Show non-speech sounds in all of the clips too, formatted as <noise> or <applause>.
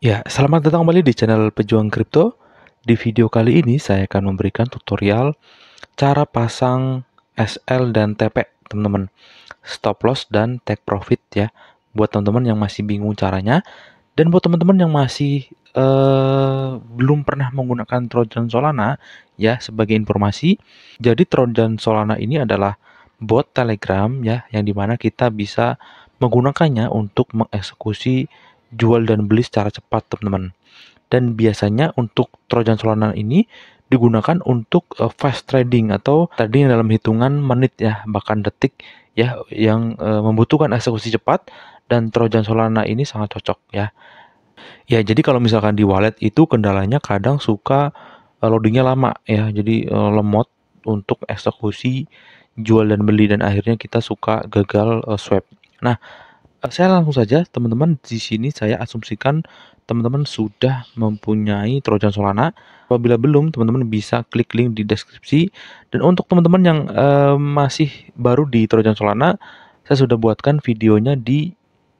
Ya, selamat datang kembali di channel Pejuang Kripto. Di video kali ini saya akan memberikan tutorial cara pasang SL dan TP, teman-teman. Stop loss dan take profit ya. Buat teman-teman yang masih bingung caranya dan buat teman-teman yang masih eh, belum pernah menggunakan Trojan Solana ya sebagai informasi. Jadi Trojan Solana ini adalah bot Telegram ya yang dimana kita bisa menggunakannya untuk mengeksekusi jual dan beli secara cepat teman-teman. Dan biasanya untuk Trojan Solana ini digunakan untuk uh, fast trading atau trading dalam hitungan menit ya bahkan detik ya yang uh, membutuhkan eksekusi cepat dan Trojan Solana ini sangat cocok ya. Ya jadi kalau misalkan di wallet itu kendalanya kadang suka eh, loadingnya lama ya jadi uh, lemot untuk eksekusi jual dan beli dan akhirnya kita suka gagal uh, swap. Nah saya langsung saja teman-teman di sini saya asumsikan teman-teman sudah mempunyai Trojan Solana. Apabila belum, teman-teman bisa klik link di deskripsi. Dan untuk teman-teman yang uh, masih baru di Trojan Solana, saya sudah buatkan videonya di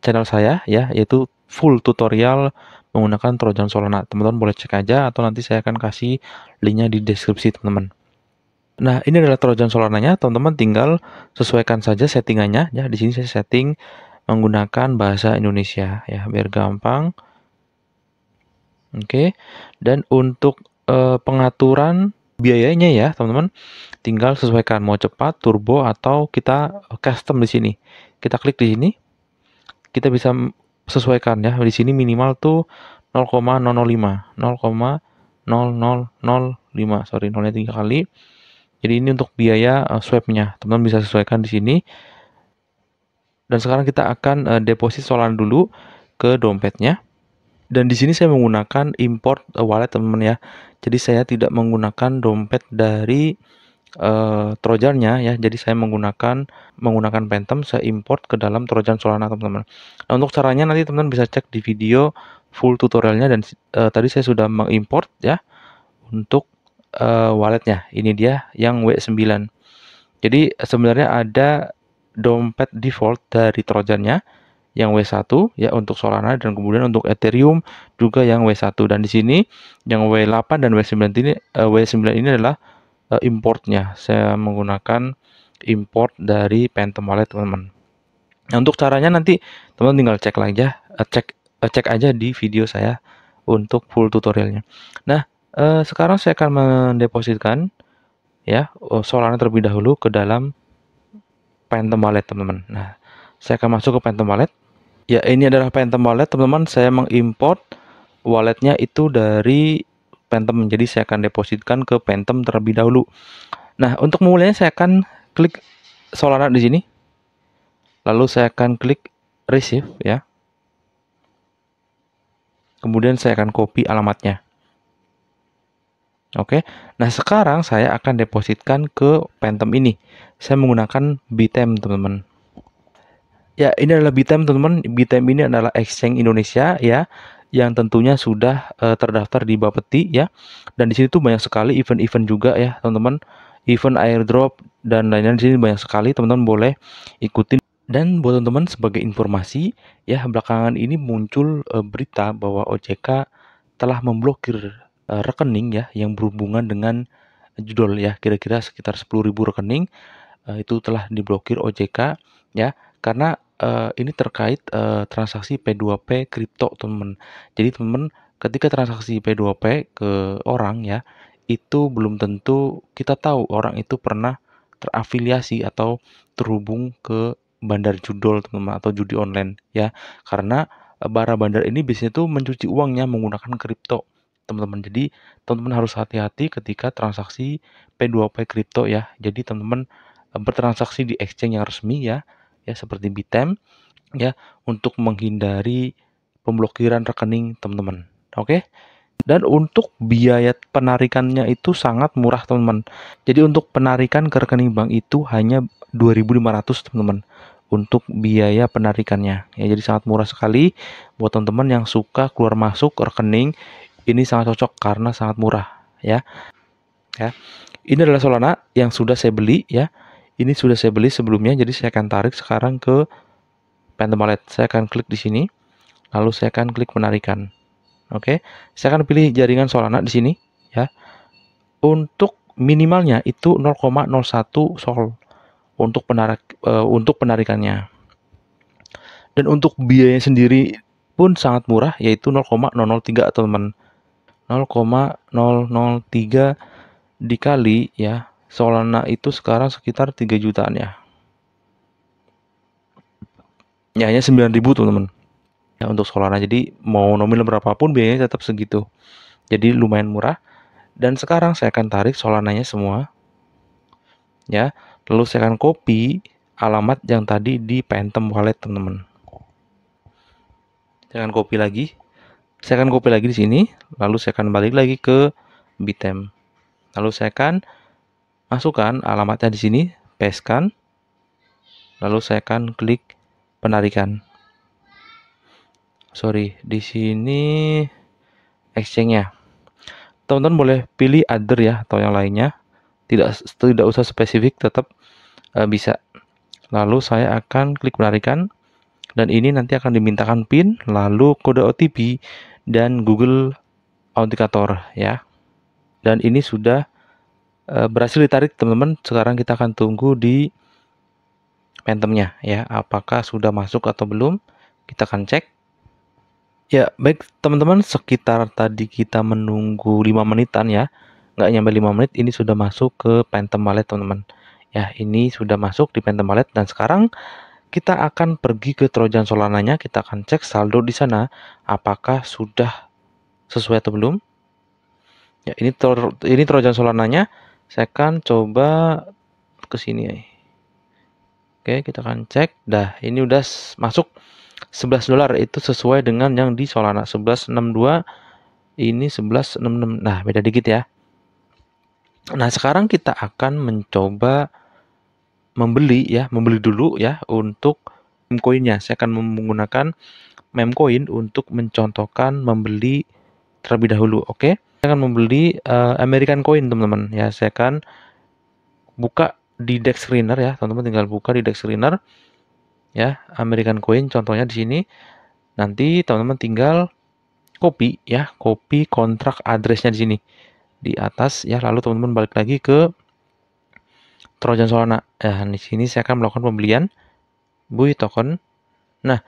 channel saya ya, yaitu full tutorial menggunakan Trojan Solana. Teman-teman boleh cek aja atau nanti saya akan kasih linknya di deskripsi teman-teman. Nah, ini adalah Trojan Solananya. Teman-teman tinggal sesuaikan saja settingannya ya. Di sini saya setting menggunakan bahasa Indonesia ya biar gampang. Oke. Dan untuk e, pengaturan biayanya ya, teman-teman, tinggal sesuaikan mau cepat, turbo atau kita custom di sini. Kita klik di sini. Kita bisa sesuaikan ya. Di sini minimal tuh 0,005, 0,0005. Sorry, nolnya tiga kali. Jadi ini untuk biaya eh, swapnya teman-teman bisa sesuaikan di sini. Dan sekarang kita akan uh, deposit solan dulu ke dompetnya. Dan di sini saya menggunakan import eh, wallet teman ya. Jadi saya tidak menggunakan dompet dari uh, trojannya ya. Jadi saya menggunakan menggunakan Phantom saya import ke dalam trojan Solana teman-teman. Nah, untuk caranya nanti teman-teman bisa cek di video full tutorialnya dan uh, tadi saya sudah mengimport ya untuk uh, walletnya. Ini dia yang W9. Jadi sebenarnya ada dompet default dari trojannya yang W1 ya untuk Solana dan kemudian untuk Ethereum juga yang W1 dan di sini yang W8 dan W9 ini eh, W9 ini adalah eh, importnya. Saya menggunakan import dari Phantom Wallet teman-teman. Nah, untuk caranya nanti teman teman tinggal cek lagi ya, eh, cek cek aja di video saya untuk full tutorialnya. Nah, sekarang saya akan mendepositkan ya oh, Solana terlebih dahulu ke dalam Phantom Wallet teman-teman. Nah, saya akan masuk ke Phantom Wallet. Ya, ini adalah Phantom Wallet teman-teman. Saya mengimport walletnya itu dari Phantom. Jadi saya akan depositkan ke Phantom terlebih dahulu. Nah, untuk memulainya saya akan klik Solana di sini. Lalu saya akan klik receive ya. Kemudian saya akan copy alamatnya. Oke. Nah, sekarang saya akan depositkan ke Phantom ini saya menggunakan Bitem teman-teman. Ya, ini adalah Bitem teman-teman. Bitem ini adalah exchange Indonesia ya yang tentunya sudah uh, terdaftar di Bapeti ya. Dan di sini tuh banyak sekali event-event juga ya, teman-teman. Event airdrop dan lain-lain di sini banyak sekali, teman-teman boleh ikutin. Dan buat teman-teman sebagai informasi ya, belakangan ini muncul uh, berita bahwa OJK telah memblokir uh, rekening ya yang berhubungan dengan judul ya, kira-kira sekitar 10.000 rekening uh, itu telah diblokir OJK ya karena uh, ini terkait uh, transaksi P2P kripto teman. Jadi teman ketika transaksi P2P ke orang ya itu belum tentu kita tahu orang itu pernah terafiliasi atau terhubung ke bandar judol teman-teman atau judi online ya karena para bandar ini biasanya tuh mencuci uangnya menggunakan kripto teman-teman jadi teman-teman harus hati-hati ketika transaksi P2P kripto ya jadi teman-teman Eh, bertransaksi di exchange yang resmi ya, ya seperti Bitem ya untuk menghindari pemblokiran rekening teman-teman. Oke. Dan untuk biaya penarikannya itu sangat murah teman-teman. Jadi untuk penarikan ke rekening bank itu hanya 2.500 teman-teman untuk biaya penarikannya. Ya jadi sangat murah sekali buat teman-teman yang suka keluar masuk rekening ini sangat cocok karena sangat murah ya. Ya. Ini adalah Solana yang sudah saya beli ya. Ini sudah saya beli sebelumnya, jadi saya akan tarik sekarang ke Phantom Wallet. Saya akan klik di sini, lalu saya akan klik penarikan. Oke, saya akan pilih jaringan Solana di sini, ya. Untuk minimalnya itu 0,01 sol untuk penarik uh, untuk penarikannya. Dan untuk biayanya sendiri pun sangat murah, yaitu 0,003 teman 0,003 dikali ya Solana itu sekarang sekitar 3 jutaan ya. Ya hanya 9000 teman-teman. Ya untuk Solana jadi mau nominal berapapun biayanya tetap segitu. Jadi lumayan murah. Dan sekarang saya akan tarik Solananya semua. Ya, lalu saya akan copy alamat yang tadi di Phantom Wallet, teman-teman. Saya akan copy lagi. Saya akan copy lagi di sini, lalu saya akan balik lagi ke Bitem. Lalu saya akan masukkan alamatnya di sini, pastekan, lalu saya akan klik penarikan. Sorry, di sini exchange-nya. Teman-teman boleh pilih other ya atau yang lainnya. Tidak tidak usah spesifik, tetap uh, bisa. Lalu saya akan klik penarikan dan ini nanti akan dimintakan PIN, lalu kode OTP dan Google authenticator ya. Dan ini sudah Eh, berhasil ditarik teman-teman. Sekarang kita akan tunggu di pentemnya ya, apakah sudah masuk atau belum. Kita akan cek. Ya, baik teman-teman, sekitar tadi kita menunggu 5 menitan ya. Nggak nyampe 5 menit, ini sudah masuk ke Phantom Wallet teman-teman. Ya, ini sudah masuk di Phantom Wallet dan sekarang kita akan pergi ke Trojan Solananya. Kita akan cek saldo di sana apakah sudah sesuai atau belum. Ya, ini tro ini Trojan Solananya. Saya akan coba ke sini ya. Oke, kita akan cek. Dah, ini udah masuk 11 dolar itu sesuai dengan yang di Solana 1162 ini 1166. Nah, beda dikit ya. Nah, sekarang kita akan mencoba membeli ya, membeli dulu ya untuk memcoinnya. Saya akan menggunakan memcoin untuk mencontohkan membeli terlebih dahulu, oke? Okay? akan membeli uh, American Coin teman-teman ya saya akan buka di Dex Screener ya teman-teman tinggal buka di Dex Screener ya American Coin contohnya di sini nanti teman-teman tinggal copy ya copy kontrak addressnya di sini di atas ya lalu teman-teman balik lagi ke Trojan Solana ya di sini saya akan melakukan pembelian bui token nah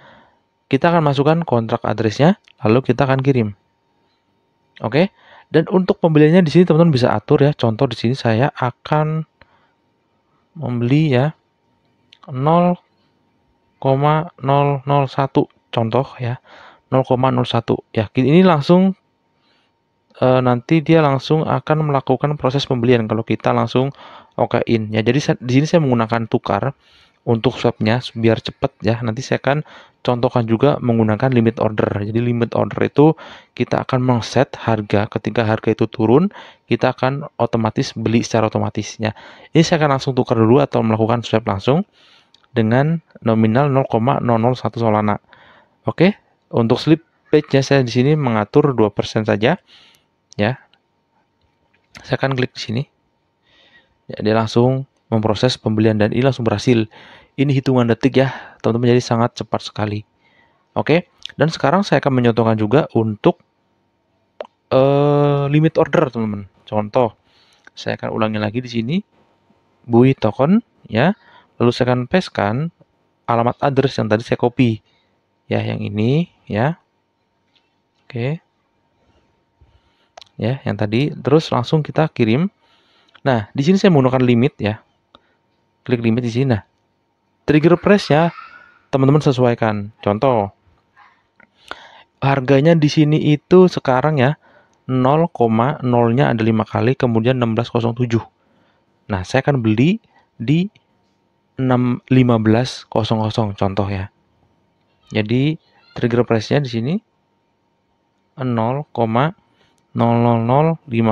kita akan masukkan kontrak addressnya lalu kita akan kirim oke okay? Dan untuk pembeliannya di sini teman-teman bisa atur ya. Contoh di sini saya akan membeli ya 0,001 contoh ya. 0,01 ya. Ini langsung e, nanti dia langsung akan melakukan proses pembelian kalau kita langsung oke in ya. Jadi di sini saya menggunakan tukar untuk swapnya biar cepat ya nanti saya akan contohkan juga menggunakan limit order jadi limit order itu kita akan mengset harga ketika harga itu turun kita akan otomatis beli secara otomatisnya ini saya akan langsung tukar dulu atau melakukan swap langsung dengan nominal 0,001 Solana oke untuk slip page nya saya di sini mengatur 2% saja ya saya akan klik di sini ya dia langsung memproses pembelian dan ini langsung berhasil. Ini hitungan detik ya, teman-teman jadi sangat cepat sekali. Oke, dan sekarang saya akan menyontohkan juga untuk uh, limit order teman-teman. Contoh, saya akan ulangi lagi di sini bui token ya, lalu saya akan pastekan alamat address yang tadi saya copy ya yang ini ya. Oke. Ya, yang tadi terus langsung kita kirim Nah, di sini saya menggunakan limit ya klik limit di sini. Nah, trigger price-nya teman-teman sesuaikan. Contoh, harganya di sini itu sekarang ya 0,0-nya ada 5 kali, kemudian 1607. Nah, saya akan beli di 1500 contoh ya. Jadi trigger price-nya di sini 0,0005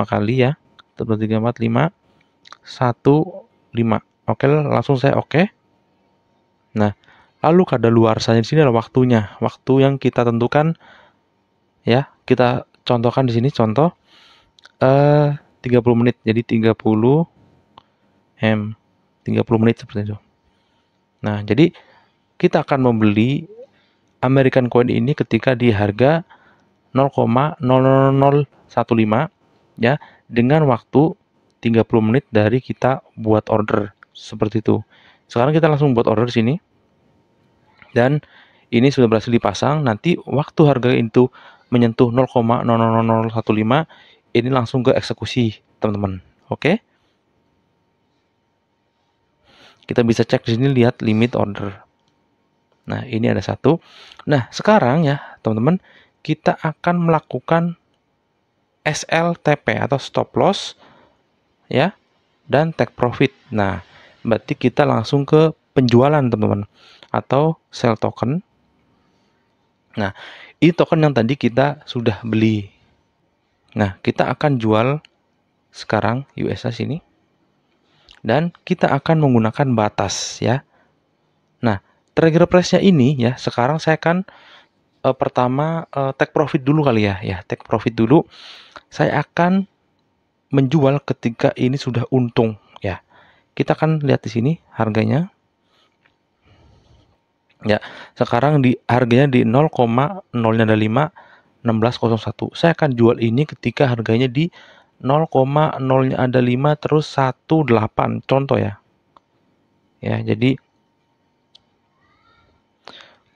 kali ya. 1, 1, 5. Oke, langsung saya oke. Nah, lalu kada luar saja di sini adalah waktunya, waktu yang kita tentukan ya, kita contohkan di sini contoh eh uh, 30 menit. Jadi 30 M 30 menit seperti itu. Nah, jadi kita akan membeli American coin ini ketika di harga 0,00015 ya dengan waktu 30 menit dari kita buat order seperti itu sekarang kita langsung buat order sini dan ini sudah berhasil dipasang nanti waktu harga itu menyentuh 0,00015 ini langsung ke eksekusi teman-teman oke kita bisa cek di sini lihat limit order nah ini ada satu nah sekarang ya teman-teman kita akan melakukan SLTP atau stop loss ya dan take profit nah berarti kita langsung ke penjualan teman-teman atau sell token. Nah, ini token yang tadi kita sudah beli. Nah, kita akan jual sekarang USA sini. Dan kita akan menggunakan batas ya. Nah, trigger price-nya ini ya, sekarang saya akan eh, pertama eh, take profit dulu kali ya, ya, take profit dulu. Saya akan menjual ketika ini sudah untung kita akan lihat di sini harganya. Ya, sekarang di harganya di 0,0 ada 5 1601. Saya akan jual ini ketika harganya di 0,0 ada 5 terus 18 contoh ya. Ya, jadi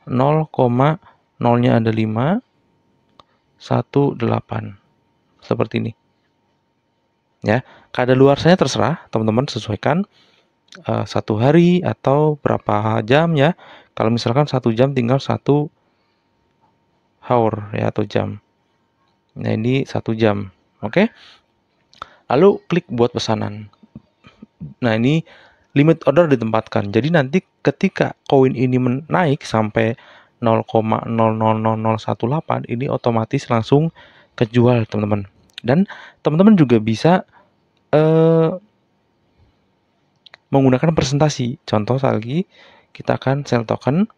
0,0 ada 5 18 seperti ini ya luar saya terserah teman-teman sesuaikan uh, satu hari atau berapa jam ya kalau misalkan satu jam tinggal satu hour ya atau jam nah ini satu jam oke okay? lalu klik buat pesanan nah ini limit order ditempatkan jadi nanti ketika koin ini menaik sampai 0,000018 ini otomatis langsung kejual teman-teman dan teman-teman juga bisa uh, menggunakan presentasi. Contoh lagi kita akan sell token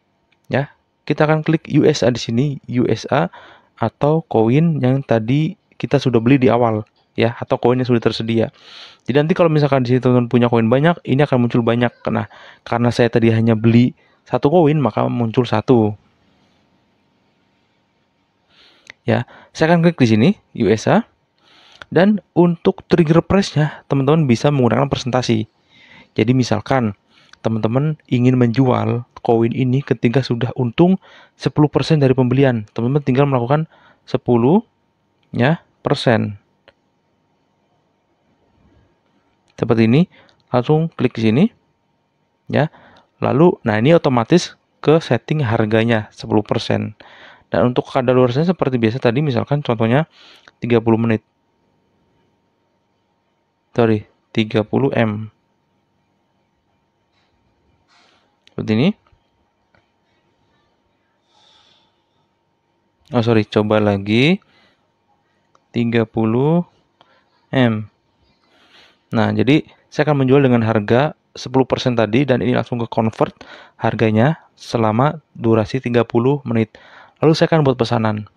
ya. Kita akan klik USA di sini, USA atau koin yang tadi kita sudah beli di awal ya atau koin yang sudah tersedia. Jadi nanti kalau misalkan di sini teman-teman punya koin banyak, ini akan muncul banyak. Nah, karena saya tadi hanya beli satu koin maka muncul satu. Ya, saya akan klik di sini USA. Dan untuk trigger price-nya, teman-teman bisa menggunakan presentasi. Jadi misalkan teman-teman ingin menjual koin ini ketika sudah untung 10% dari pembelian. Teman-teman tinggal melakukan 10 ya persen. Seperti ini, langsung klik di sini. Ya. Lalu nah ini otomatis ke setting harganya 10%. Dan untuk kadar kadaluarsanya seperti biasa tadi misalkan contohnya 30 menit sorry 30M seperti ini oh sorry coba lagi 30M nah jadi saya akan menjual dengan harga 10% tadi dan ini langsung ke convert harganya selama durasi 30 menit lalu saya akan buat pesanan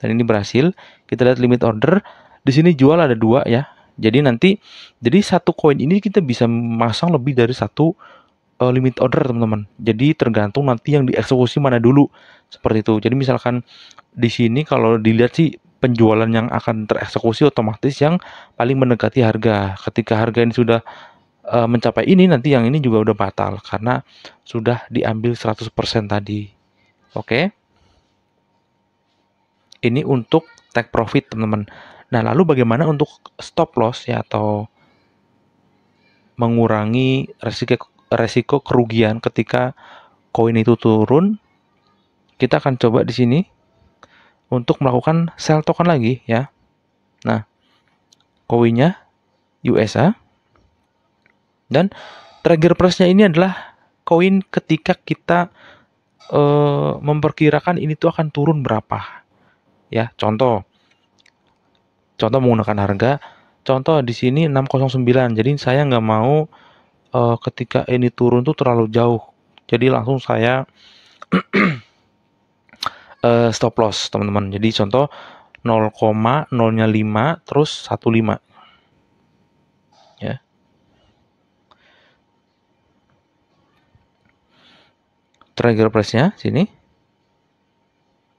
dan ini berhasil kita lihat limit order di sini jual ada dua ya jadi nanti jadi satu koin ini kita bisa masang lebih dari satu uh, limit order teman-teman. Jadi tergantung nanti yang dieksekusi mana dulu seperti itu. Jadi misalkan di sini kalau dilihat sih penjualan yang akan tereksekusi otomatis yang paling mendekati harga. Ketika harga ini sudah uh, mencapai ini nanti yang ini juga udah batal karena sudah diambil 100% tadi. Oke. Okay? Ini untuk take profit teman-teman. Nah, lalu bagaimana untuk stop loss ya atau mengurangi resiko resiko kerugian ketika koin itu turun? Kita akan coba di sini untuk melakukan sell token lagi ya. Nah, koinnya USA dan trigger price-nya ini adalah koin ketika kita uh, memperkirakan ini tuh akan turun berapa. Ya, contoh Contoh menggunakan harga. Contoh di sini 609. Jadi saya nggak mau uh, ketika ini turun tuh terlalu jauh. Jadi langsung saya uh, <clears throat> stop loss teman-teman. Jadi contoh 0, 0-nya 5 terus 15. Ya. Trigger price-nya sini.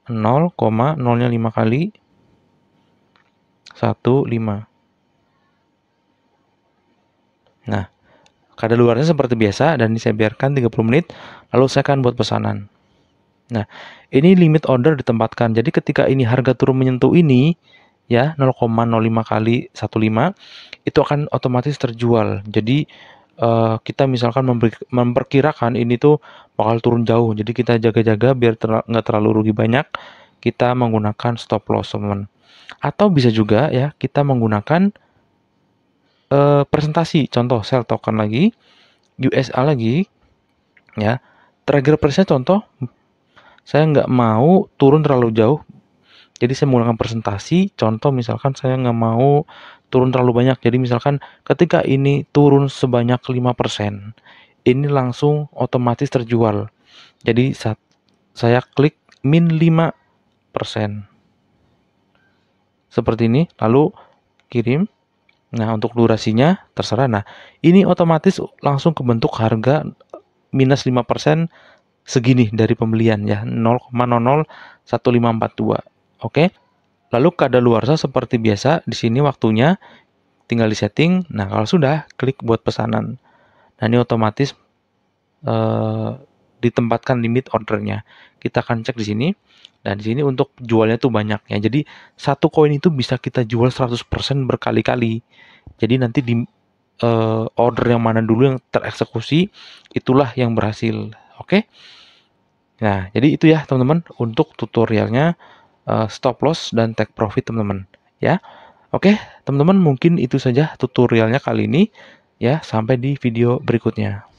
0,05 nya 5 kali 1, 5. Nah, kada luarnya seperti biasa dan ini saya biarkan 30 menit lalu saya akan buat pesanan. Nah, ini limit order ditempatkan. Jadi ketika ini harga turun menyentuh ini ya 0,05 kali 15 itu akan otomatis terjual. Jadi uh, kita misalkan memperkirakan ini tuh bakal turun jauh. Jadi kita jaga-jaga biar ter terlalu rugi banyak. Kita menggunakan stop loss teman. Atau bisa juga ya kita menggunakan e, presentasi. Contoh sell token lagi, USA lagi, ya. Trigger price contoh, saya nggak mau turun terlalu jauh. Jadi saya menggunakan presentasi. Contoh misalkan saya nggak mau turun terlalu banyak. Jadi misalkan ketika ini turun sebanyak lima persen ini langsung otomatis terjual. Jadi saat saya klik min lima persen seperti ini lalu kirim nah untuk durasinya terserah nah ini otomatis langsung ke bentuk harga minus 5% segini dari pembelian ya 0,001542 oke lalu kadaluarsa seperti biasa di sini waktunya tinggal di setting nah kalau sudah klik buat pesanan nah ini otomatis eh, ditempatkan limit ordernya. Kita akan cek di sini. Dan di sini untuk jualnya tuh banyak ya. Jadi satu koin itu bisa kita jual 100% berkali-kali. Jadi nanti di uh, order yang mana dulu yang tereksekusi itulah yang berhasil. Oke. Okay? Nah, jadi itu ya teman-teman untuk tutorialnya uh, stop loss dan take profit teman-teman ya. Oke, okay? teman-teman mungkin itu saja tutorialnya kali ini ya. Sampai di video berikutnya.